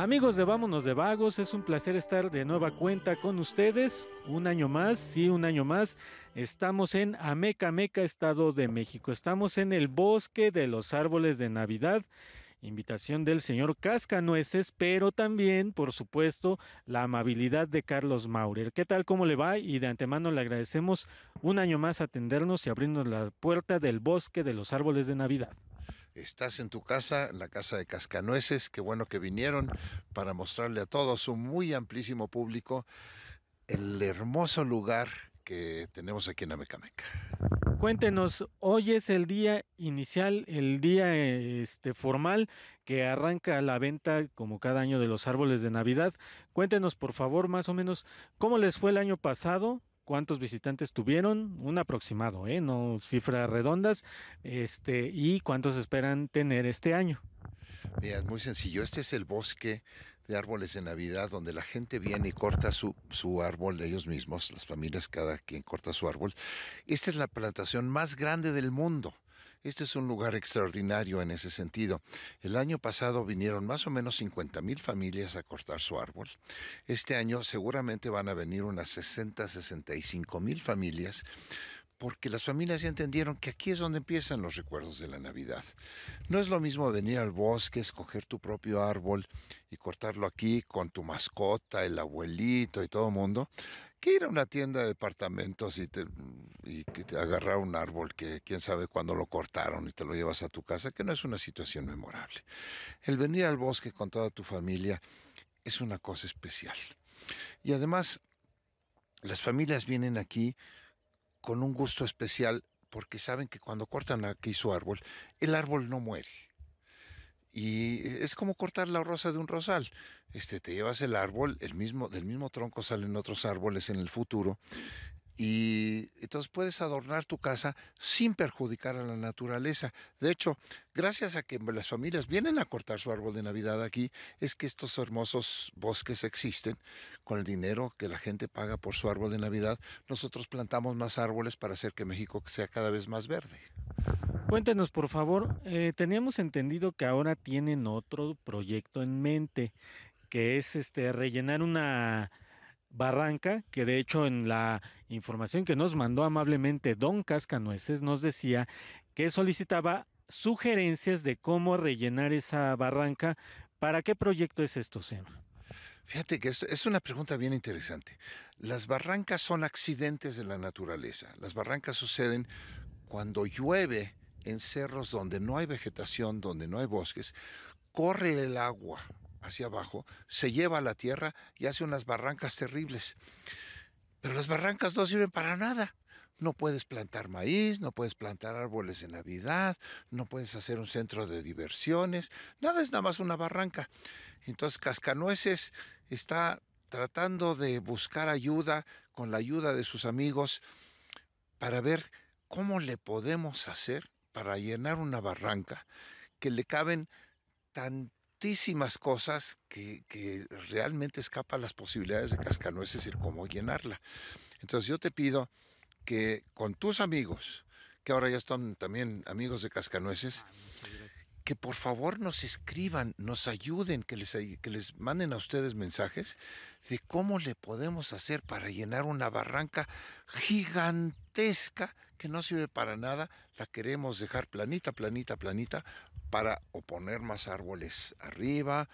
Amigos de Vámonos de Vagos, es un placer estar de nueva cuenta con ustedes. Un año más, sí, un año más. Estamos en Ameca, Meca, Estado de México. Estamos en el bosque de los árboles de Navidad invitación del señor Cascanueces, pero también, por supuesto, la amabilidad de Carlos Maurer. ¿Qué tal? ¿Cómo le va? Y de antemano le agradecemos un año más atendernos y abrirnos la puerta del bosque de los árboles de Navidad. Estás en tu casa, en la casa de Cascanueces. Qué bueno que vinieron para mostrarle a todos un muy amplísimo público el hermoso lugar que tenemos aquí en Amecameca. Cuéntenos, hoy es el día inicial, el día este, formal que arranca la venta como cada año de los árboles de Navidad. Cuéntenos, por favor, más o menos, cómo les fue el año pasado, cuántos visitantes tuvieron, un aproximado, ¿eh? no cifras redondas, este, y cuántos esperan tener este año. Mira, es muy sencillo. Este es el bosque de árboles de Navidad donde la gente viene y corta su, su árbol de ellos mismos, las familias, cada quien corta su árbol. Esta es la plantación más grande del mundo. Este es un lugar extraordinario en ese sentido. El año pasado vinieron más o menos 50 mil familias a cortar su árbol. Este año seguramente van a venir unas 60, 65 mil familias porque las familias ya entendieron que aquí es donde empiezan los recuerdos de la Navidad. No es lo mismo venir al bosque, escoger tu propio árbol y cortarlo aquí con tu mascota, el abuelito y todo el mundo, que ir a una tienda de departamentos y, te, te agarrar un árbol que quién sabe cuándo lo cortaron y te lo llevas a tu casa, que no es una situación memorable. El venir al bosque con toda tu familia es una cosa especial. Y además, las familias vienen aquí con un gusto especial porque saben que cuando cortan aquí su árbol, el árbol no muere y e, es como cortar la rosa de un rosal. Este, te llevas el árbol, el mismo, del mismo tronco salen otros árboles en el futuro. Y entonces puedes adornar tu casa sin perjudicar a la naturaleza. De hecho, gracias a que las familias vienen a cortar su árbol de Navidad aquí, es que estos hermosos bosques existen. Con el dinero que la gente paga por su árbol de Navidad, nosotros plantamos más árboles para hacer que México sea cada vez más verde. Cuéntenos, por favor, eh, teníamos entendido que ahora tienen otro proyecto en mente, que es este rellenar una barranca, que de hecho en la información que nos mandó amablemente Don Cascanueces nos decía que solicitaba sugerencias de cómo rellenar esa barranca. ¿Para qué proyecto es esto, seno? Fíjate que es, una pregunta bien interesante. Las barrancas son accidentes de la naturaleza. Las barrancas suceden cuando llueve en cerros donde no hay vegetación, donde no hay bosques, corre el agua hacia abajo, se lleva a la tierra y hace unas barrancas terribles. Pero las barrancas no sirven para nada. No puedes plantar maíz, no puedes plantar árboles de Navidad, no puedes hacer un centro de diversiones, nada es nada más una barranca. Entonces Cascanueces está tratando de buscar ayuda con la ayuda de sus amigos para ver cómo le podemos hacer para llenar una barranca, que le caben tantísimas cosas que, realmente escapan las posibilidades de Cascanueces y cómo llenarla. Entonces yo te pido que con tus amigos, que ahora ya están también amigos de Cascanueces, ah, que por favor nos escriban, nos ayuden, que les manden a ustedes mensajes de cómo le podemos hacer para llenar una barranca gigantesca que no sirve para nada, la queremos dejar planita, planita, planita para o poner más árboles arriba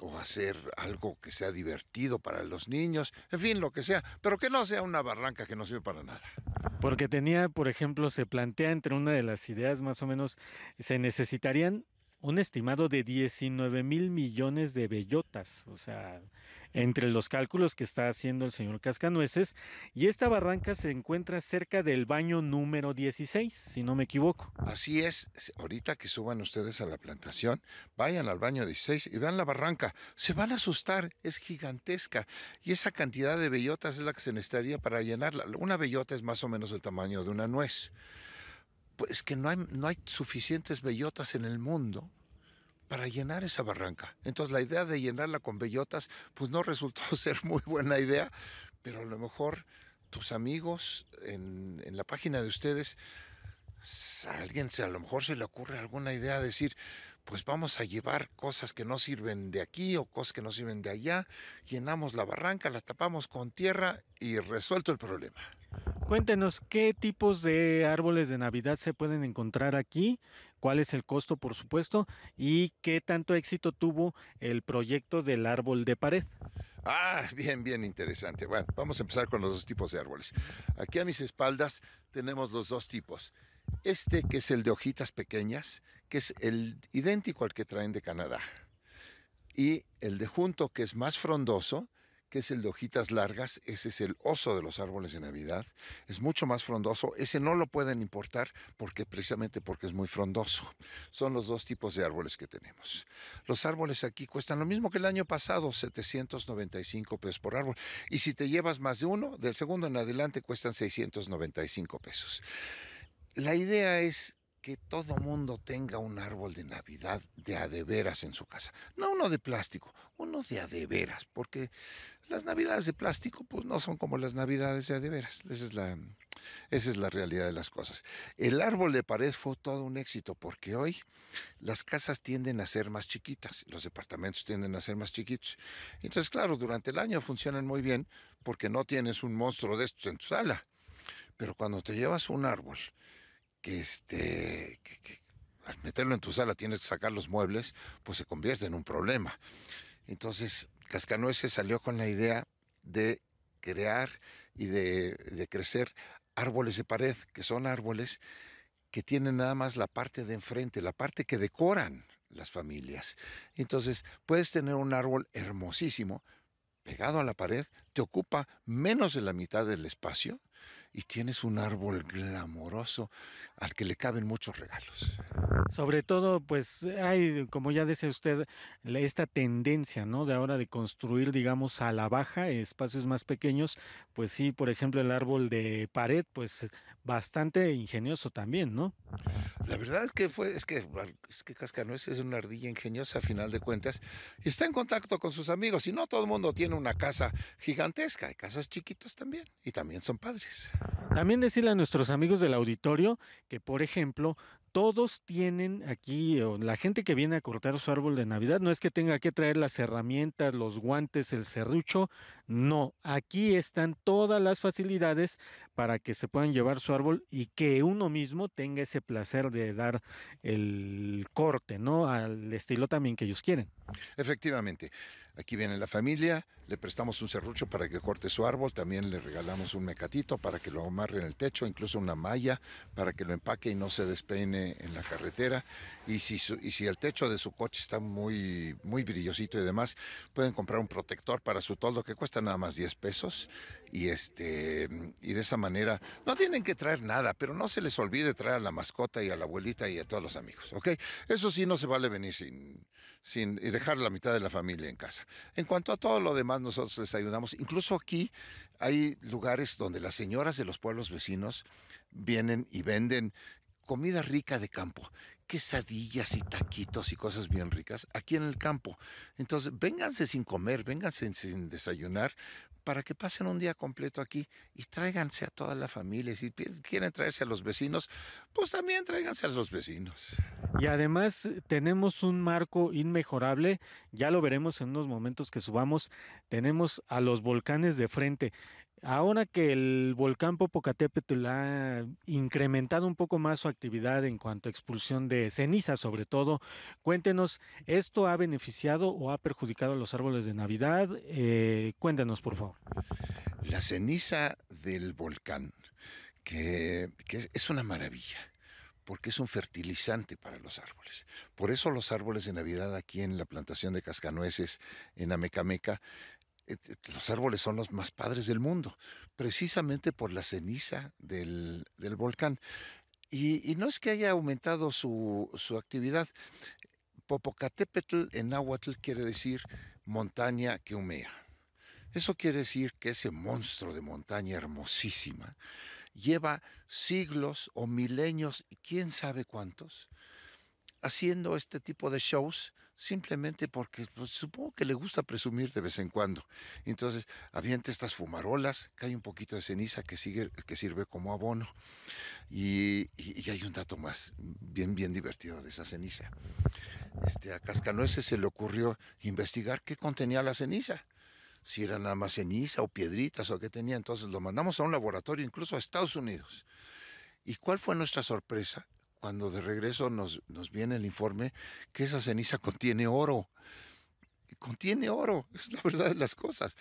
o hacer algo que sea divertido para los niños, en fin, lo que sea, pero que no sea una barranca que no sirve para nada. Porque tenía, por ejemplo, se plantea entre una de las ideas más o menos, se necesitarían un estimado de 19 mil millones de bellotas, o sea, entre los cálculos que está haciendo el señor Cascanueces, y esta barranca se encuentra cerca del baño número 16, si no me equivoco. Así es, ahorita que suban ustedes a la plantación, vayan al baño 16 y vean la barranca, se van a asustar, es gigantesca, y esa cantidad de bellotas es la que se necesitaría para llenarla. Una bellota es más o menos el tamaño de una nuez. Pues, es que no hay, suficientes bellotas en el mundo para llenar esa barranca. Entonces la idea de llenarla con bellotas, pues no resultó ser muy buena idea, pero a lo mejor tus amigos en, la página de ustedes, a alguien a lo mejor se le ocurre alguna idea decir, pues vamos a llevar cosas que no sirven de aquí o cosas que no sirven de allá, llenamos la barranca, la tapamos con tierra y resuelto el problema. Cuéntenos qué tipos de árboles de Navidad se pueden encontrar aquí, cuál es el costo por supuesto y qué tanto éxito tuvo el proyecto del árbol de pared. Ah, bien, bien interesante. Bueno, vamos a empezar con los dos tipos de árboles. Aquí a mis espaldas tenemos los dos tipos. Este que es el de hojitas pequeñas, que es el idéntico al que traen de Canadá. Y el de junto, que es más frondoso, que es el de hojitas largas, ese es el oso de los árboles de Navidad, es mucho más frondoso, ese no lo pueden importar porque precisamente porque es muy frondoso. Son los dos tipos de árboles que tenemos. Los árboles aquí cuestan lo mismo que el año pasado, 795 pesos por árbol, y si te llevas más de uno, del segundo en adelante cuestan 695 pesos. La idea es que todo mundo tenga un árbol de Navidad de adeveras en su casa. No uno de plástico, uno de adeveras, porque las Navidades de plástico pues no son como las Navidades de adeveras. Esa es la, esa es la realidad de las cosas. El árbol de pared fue todo un éxito porque hoy las casas tienden a ser más chiquitas, los departamentos tienden a ser más chiquitos. Entonces, claro, durante el año funcionan muy bien porque no tienes un monstruo de estos en tu sala. Pero cuando te llevas un árbol que este, al meterlo en tu sala tienes que sacar los muebles, pues se convierte en un problema. Entonces, Cascanueces salió con la idea de crear y de, de crecer árboles de pared, que son árboles que tienen nada más la parte de enfrente, la parte que decoran las familias. Entonces, puedes tener un árbol hermosísimo pegado a la pared, te ocupa menos de la mitad del espacio y tienes un árbol glamoroso al que le caben muchos regalos. Sobre todo, pues hay, como ya decía usted, esta tendencia, ¿no? De ahora de construir, digamos, a la baja espacios más pequeños, pues sí, por ejemplo, el árbol de pared, pues bastante ingenioso también, ¿no? La verdad es que fue, es que, es que Cascanueces es una ardilla ingeniosa a final de cuentas, está en contacto con sus amigos, y no todo el mundo tiene una casa gigantesca, hay casas chiquitas también, y también son padres. También decirle a nuestros amigos del auditorio que, por ejemplo, todos tienen aquí, la gente que viene a cortar su árbol de Navidad, no es que tenga que traer las herramientas, los guantes, el serrucho, no, aquí están todas las facilidades para que se puedan llevar su árbol y que uno mismo tenga ese placer de dar el corte, ¿no? Al estilo también que ellos quieren. Efectivamente, aquí viene la familia, le prestamos un serrucho para que corte su árbol, también le regalamos un mecatito para que lo amarre en el techo, incluso una malla para que lo empaque y no se despeine en la carretera. Y si, y si el techo de su coche está muy, muy brillosito y demás, pueden comprar un protector para su toldo que cuesta nada más 10 pesos. Y, este, y de esa manera no tienen que traer nada, pero no se les olvide traer a la mascota y a la abuelita y a todos los amigos, okay Eso sí, no se vale venir sin, sin y dejar la mitad de la familia en casa. En cuanto a todo lo demás, nosotros les ayudamos. Incluso aquí hay lugares donde las señoras de los pueblos vecinos vienen y venden comida rica de campo, quesadillas y taquitos y cosas bien ricas aquí en el campo. Entonces, vénganse sin comer, vénganse sin desayunar para que pasen un día completo aquí y tráiganse a toda la familia. Si quieren traerse a los vecinos, pues también tráiganse a los vecinos. Y además tenemos un marco inmejorable, ya lo veremos en unos momentos que subamos, tenemos a los volcanes de frente. Ahora que el volcán Popocatépetl ha incrementado un poco más su actividad en cuanto a expulsión de ceniza, sobre todo, cuéntenos, ¿esto ha beneficiado o ha perjudicado a los árboles de Navidad? Eh, cuéntenos, por favor. La ceniza del volcán, que, que es una maravilla porque es un fertilizante para los árboles. Por eso los árboles de Navidad aquí en la plantación de cascanueces en Amecameca eh, eh, los árboles son los más padres del mundo, precisamente por la ceniza del, volcán. Y, no es que haya aumentado su, actividad. Popocatépetl en náhuatl quiere decir montaña que humea. Eso quiere decir que ese monstruo de montaña hermosísima lleva siglos o milenios, quién sabe cuántos, haciendo este tipo de shows simplemente porque pues, supongo que le gusta presumir de vez en cuando. Entonces, avienta estas fumarolas, hay un poquito de ceniza que, sigue, que sirve como abono. Y, y, hay un dato más bien, bien divertido de esa ceniza. Este, a Cascanueces se le ocurrió investigar qué contenía la ceniza si era nada más ceniza o piedritas o qué tenía. Entonces lo mandamos a un laboratorio, incluso a Estados Unidos. ¿Y cuál fue nuestra sorpresa? cuando de regreso nos, nos viene el informe que esa ceniza contiene oro. Contiene oro, es la verdad de las cosas.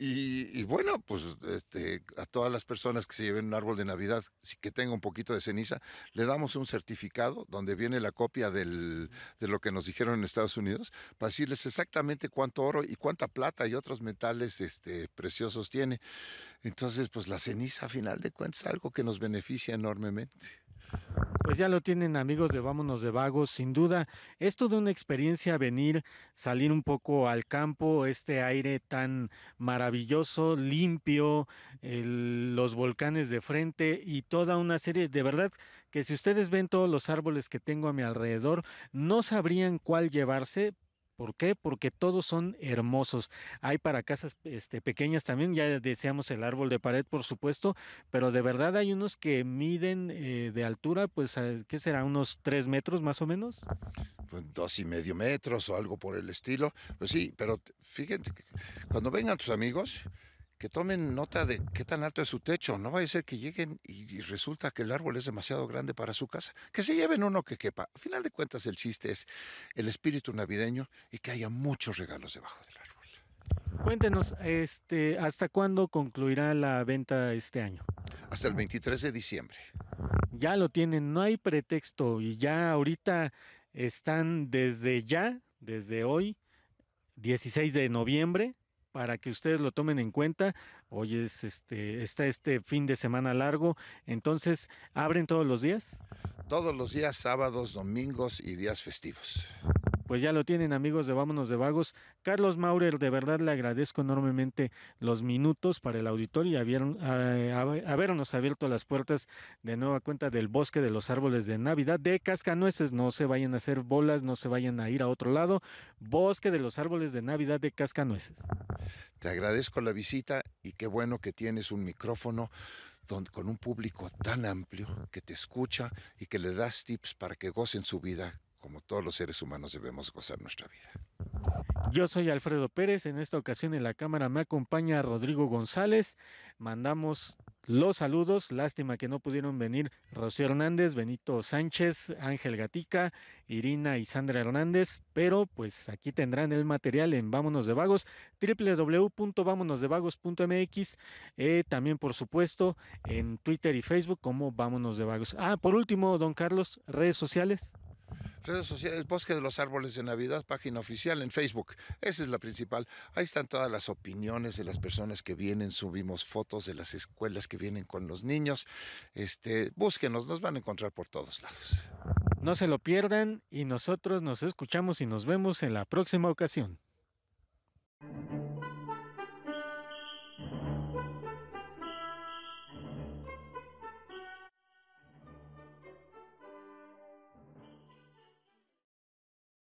Y, bueno, pues este, a todas las personas que se lleven un árbol de Navidad que tenga un poquito de ceniza, le damos un certificado donde viene la copia de lo que nos dijeron en Estados Unidos para decirles exactamente cuánto oro y cuánta plata y otros metales este, preciosos tiene. Entonces, pues la ceniza, a final de cuentas, es algo que nos beneficia enormemente. Pues ya lo tienen amigos de Vámonos de Vagos, sin duda es de una experiencia venir, salir un poco al campo, este aire tan maravilloso, limpio, los volcanes de frente y toda una serie, de verdad que si ustedes ven todos los árboles que tengo a mi alrededor, no sabrían cuál llevarse ¿Por qué? Porque todos son hermosos. Hay para casas este, pequeñas también, ya deseamos el árbol de pared, por supuesto, pero de verdad hay unos que miden eh, de altura, pues, eh, ¿qué será? ¿Unos tres metros más o menos? Pues, dos y medio metros o algo por el estilo. Pues sí, pero fíjense, cuando vengan tus amigos, que tomen nota de qué tan alto es su techo. No va a ser que lleguen y, resulta que el árbol es demasiado grande para su casa. Que se lleven uno que quepa. Al final de cuentas, el chiste es el espíritu navideño y que haya muchos regalos debajo del árbol. Cuéntenos, este, ¿hasta cuándo concluirá la venta este año? Hasta el 23 de diciembre. Ya lo tienen, no hay pretexto y ya ahorita están desde ya, desde hoy, 16 de noviembre, para que ustedes lo tomen en cuenta. Hoy es este, está este fin de semana largo, entonces, ¿abren todos los días? Todos los días, sábados, domingos y días festivos pues ya lo tienen amigos de Vámonos de Vagos. Carlos Maurer, de verdad le agradezco enormemente los minutos para el auditorio y eh, habernos abierto las puertas de nueva cuenta del bosque de los árboles de Navidad de Cascanueces. No se vayan a hacer bolas, no se vayan a ir a otro lado. Bosque de los árboles de Navidad de Cascanueces. Te agradezco la visita y qué bueno que tienes un micrófono con un público tan amplio que te escucha y que le das tips para que gocen su vida como todos los seres humanos debemos gozar nuestra vida. Yo soy Alfredo Pérez, en esta ocasión en la cámara me acompaña Rodrigo González, mandamos los saludos, lástima que no pudieron venir Rocío Hernández, Benito Sánchez, Ángel Gatica, Irina y Sandra Hernández, pero pues aquí tendrán el material en Vámonos de Vagos, www.vámonosdevagos.mx, eh, también por supuesto en Twitter y Facebook como Vámonos de Vagos. Ah, por último, don Carlos, redes sociales. Redes sociales, Bosque de los Árboles de Navidad, página oficial en Facebook. Esa es la principal. Ahí están todas las opiniones de las personas que vienen. Subimos fotos de las escuelas que vienen con los niños. Este, búsquenos, nos van a encontrar por todos lados. No se lo pierdan y nosotros nos escuchamos y nos vemos en la próxima ocasión.